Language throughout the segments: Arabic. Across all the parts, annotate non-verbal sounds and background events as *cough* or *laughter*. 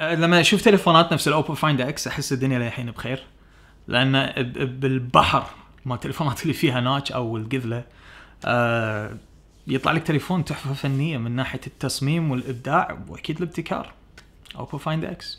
لما اشوف تليفونات نفس الاوبو فايند اكس احس الدنيا للحين بخير لان بالبحر ما التليفونات *laughs* اللي فيها ناتش او القذله آه، يطلع لك تليفون تحفه فنيه من ناحيه التصميم والابداع واكيد الابتكار اوبو فايند اكس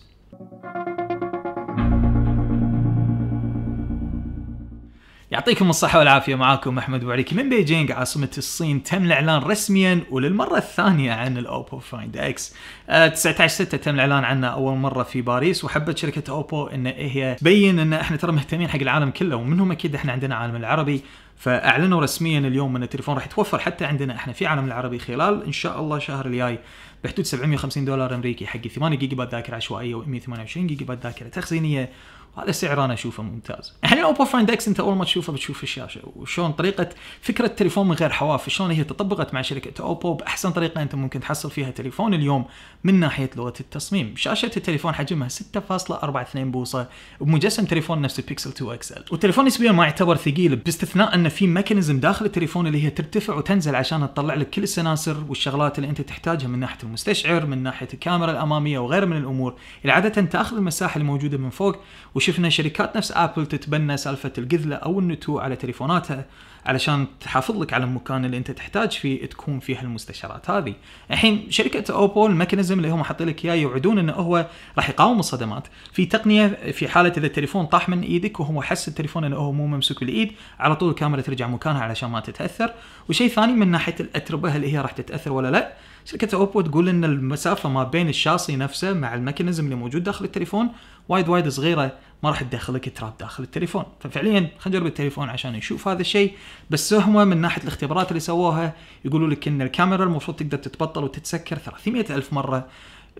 يعطيكم الصحة والعافية معاكم أحمد وعليكي من بيجينج عاصمة الصين تم الإعلان رسميا وللمرة الثانية عن الأوبو فايند إكس 19 6 تم الإعلان عنه أول مرة في باريس وحبت شركة أوبو أن هي تبين أن احنا ترى مهتمين حق العالم كله ومنهم أكيد احنا عندنا عالم العربي فاعلنوا رسميا اليوم ان التليفون راح يتوفر حتى عندنا احنا في عالم العربي خلال ان شاء الله شهر الجاي بحدود 750 دولار امريكي حق 8 جيجا بايت ذاكره عشوائيه و128 جيجا بايت ذاكره تخزينيه وهذا سعر انا اشوفه ممتاز يعني اوبو فايند اكس انت اول ما تشوفه بتشوف الشاشه وشون طريقه فكره التليفون من غير حواف شلون هي تطبقت مع شركه اوبو باحسن طريقه انت ممكن تحصل فيها تليفون اليوم من ناحيه لغه التصميم شاشه التليفون حجمها 6.42 بوصه بمجسم تليفون نفس البيكسل 2 اكسل والتليفون نسبيا ما يعتبر ثقيل باستثناء انه في ميكانيزم داخل التليفون اللي هي ترتفع وتنزل عشان تطلع لك كل السناسر والشغلات اللي انت تحتاجها من ناحيه المستشعر من ناحيه الكاميرا الاماميه وغير من الامور اللي عاده تاخذ المساحه الموجوده من فوق وشفنا شركات نفس ابل تتبنى سالفه القذله او النتوء على تليفوناتها علشان تحافظ لك على المكان اللي انت تحتاج فيه تكون فيه المستشارات هذه. الحين شركه اوبو الميكانيزم اللي هم حاطين لك اياه يوعدون انه هو راح يقاوم الصدمات، في تقنيه في حاله اذا التليفون طاح من ايدك وهو حس التليفون انه هو مو ممسوك بالايد، على طول الكاميرا ترجع مكانها علشان ما تتاثر، وشيء ثاني من ناحيه الاتربه هل هي راح تتاثر ولا لا؟ شركه اوبو تقول ان المسافه ما بين الشاصي نفسه مع الميكانيزم اللي موجود داخل التليفون وايد وايد صغيره ما راح تدخلك تراب داخل التليفون ففعليا خلينا نجرب التليفون عشان نشوف هذا الشيء بس هم من ناحيه الاختبارات اللي سووها يقولوا لك ان الكاميرا المفروض تقدر تتبطل وتتسكر 300 ألف مره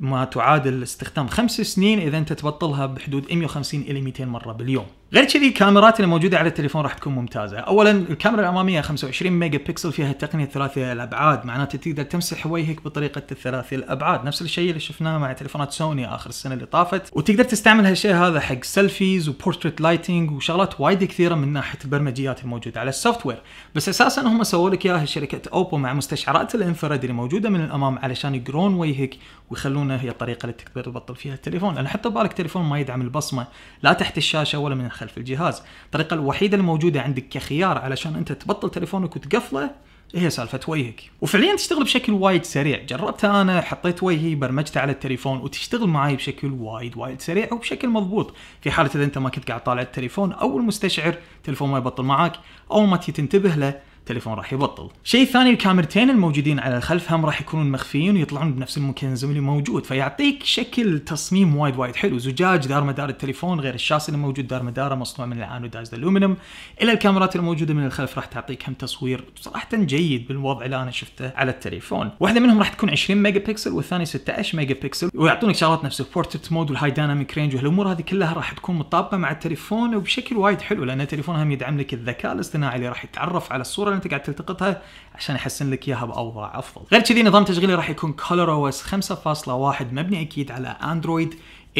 ما تعادل استخدام خمس سنين اذا انت تبطلها بحدود 150 الى 200 مره باليوم غير كذي الكاميرات اللي موجوده على التليفون راح تكون ممتازه، اولا الكاميرا الاماميه 25 ميجا بكسل فيها التقنيه الثلاثيه الابعاد، معناته تقدر تمسح وجهك بطريقه الثلاثيه الابعاد، نفس الشيء اللي شفناه مع تليفونات سوني اخر السنه اللي طافت، وتقدر تستعمل هالشيء هذا حق سيلفيز وبورتريت لايتنج وشغلات وايد كثيره من ناحيه البرمجيات الموجوده على السوفت وير، بس اساسا هم سووا لك اياها شركه اوبو مع مستشعرات الانفراد اللي موجوده من الامام علشان يقرون وجهك ويخلونه هي الطريقه اللي تقدر تبطل فيها التليفون، لان حتى بالك تليفون ما يدعم البصمه لا تحت الشاشه ولا من خلف الجهاز الطريقه الوحيده الموجوده عندك كخيار علشان انت تبطل تليفونك وتقفله هي سالفه وجهك وفعليا تشتغل بشكل وايد سريع جربتها انا حطيت وجهي برمجته على التليفون وتشتغل معي بشكل وايد وايد سريع وبشكل مضبوط في حاله اذا انت ما كنت قاعد طالع التليفون او المستشعر تليفون ما يبطل معاك اول ما تنتبه له التليفون راح يبطل شيء ثاني الكاميرتين الموجودين على الخلف هم راح يكونون مخفيين ويطلعون بنفس الميكانيزم اللي موجود فيعطيك شكل تصميم وايد وايد حلو زجاج دار مدار التليفون غير الشاس اللي موجود دار مداره مصنوع من الانودايزد الومنيوم الى الكاميرات الموجوده من الخلف راح تعطيك هم تصوير صراحه جيد بالوضع اللي انا شفته على التليفون واحده منهم راح تكون 20 ميجا بكسل والثانيه 16 ميجا بكسل ويعطونك شغلات نفس البورتريت مود والهاي دايناميك رينج والامور هذه كلها راح تكون مطابقه مع التليفون وبشكل وايد حلو لان التليفون هم يدعم لك الذكاء الاصطناعي اللي راح يتعرف على الصوره انت قاعد تلتقطها عشان يحسن لك اياها باوضاع افضل غير كذي نظام تشغيلي راح يكون كولر او اس 5.1 مبني اكيد على اندرويد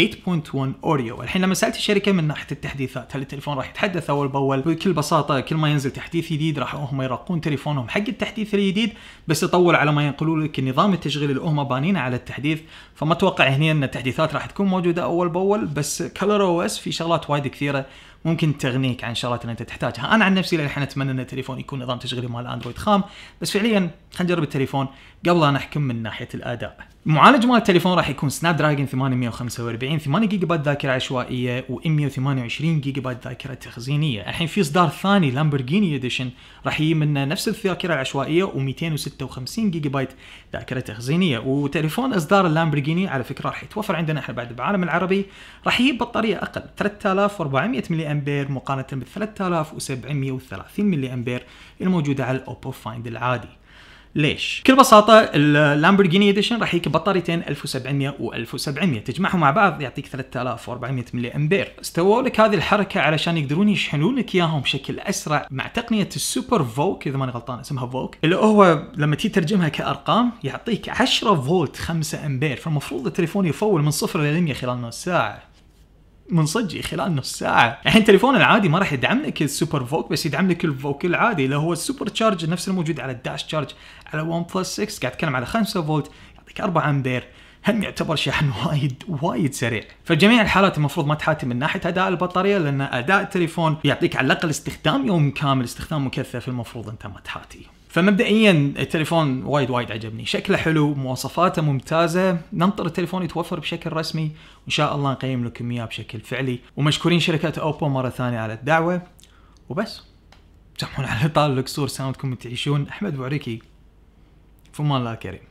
8.1 اوريو الحين لما سالت الشركه من ناحيه التحديثات هل التليفون راح يتحدث اول باول بكل بساطه كل ما ينزل تحديث جديد راح هم يرقون تليفونهم حق التحديث الجديد بس يطول على ما ينقلوا لك النظام التشغيل اللي هم بانين على التحديث فما اتوقع هنا ان التحديثات راح تكون موجوده اول باول بس كلر او اس في شغلات وايد كثيره ممكن تغنيك عن شغلات اللي انت تحتاجها، انا عن نفسي للحين اتمنى ان التليفون يكون نظام تشغيلي مال اندرويد خام، بس فعليا خلينا نجرب التليفون قبل ان احكم من ناحيه الاداء. المعالج مال التليفون راح يكون سناب دراجون 845 8 جيجا بايت ذاكره عشوائيه و128 جيجا بايت ذاكره تخزينيه، الحين في اصدار ثاني لامبورجيني اديشن راح يجي منه نفس الذاكره العشوائيه و256 جيجا بايت ذاكره تخزينيه، وتليفون اصدار اللامبورجيني على فكره راح يتوفر عندنا احنا بعد بالعالم العربي راح يجيب بطاريه اقل 3400 ملي امبير مقارنه ب 3730 ملي امبير الموجوده على الاوبو فايند العادي. ليش؟ بكل بساطه اللامبورجيني اديشن راح يجيك بطاريتين 1700 و 1700 تجمعهم مع بعض يعطيك 3400 ملي امبير استووا لك هذه الحركه علشان يقدرون يشحنون لك اياهم بشكل اسرع مع تقنيه السوبر فوك اذا ماني غلطان اسمها فوك اللي هو لما تيجي ترجمها كارقام يعطيك 10 فولت 5 امبير فالمفروض التليفون يفول من صفر الى 100 خلال نص ساعه من منصجي خلال نص ساعه الحين تليفون العادي ما راح يدعم لك السوبر فوك بس يدعم لك الفوك العادي اللي هو السوبر تشارج نفس الموجود على الداش تشارج على ون بلس 6 قاعد اتكلم على 5 فولت يعطيك 4 امبير هم يعتبر شحن وايد وايد سريع فجميع الحالات المفروض ما تحاتي من ناحيه اداء البطاريه لان اداء التليفون يعطيك على الاقل استخدام يوم كامل استخدام مكثف المفروض انت ما تحاتي فمبدئيا التليفون وايد وايد عجبني شكله حلو مواصفاته ممتازة ننطر التليفون يتوفر بشكل رسمي وإن شاء الله نقيم لكم إياه بشكل فعلي ومشكورين شركة أوبو مرة ثانية على الدعوة وبس سامحون على طال الكسور ساوندكم تعيشون أحمد بوعريكي في الله الكريم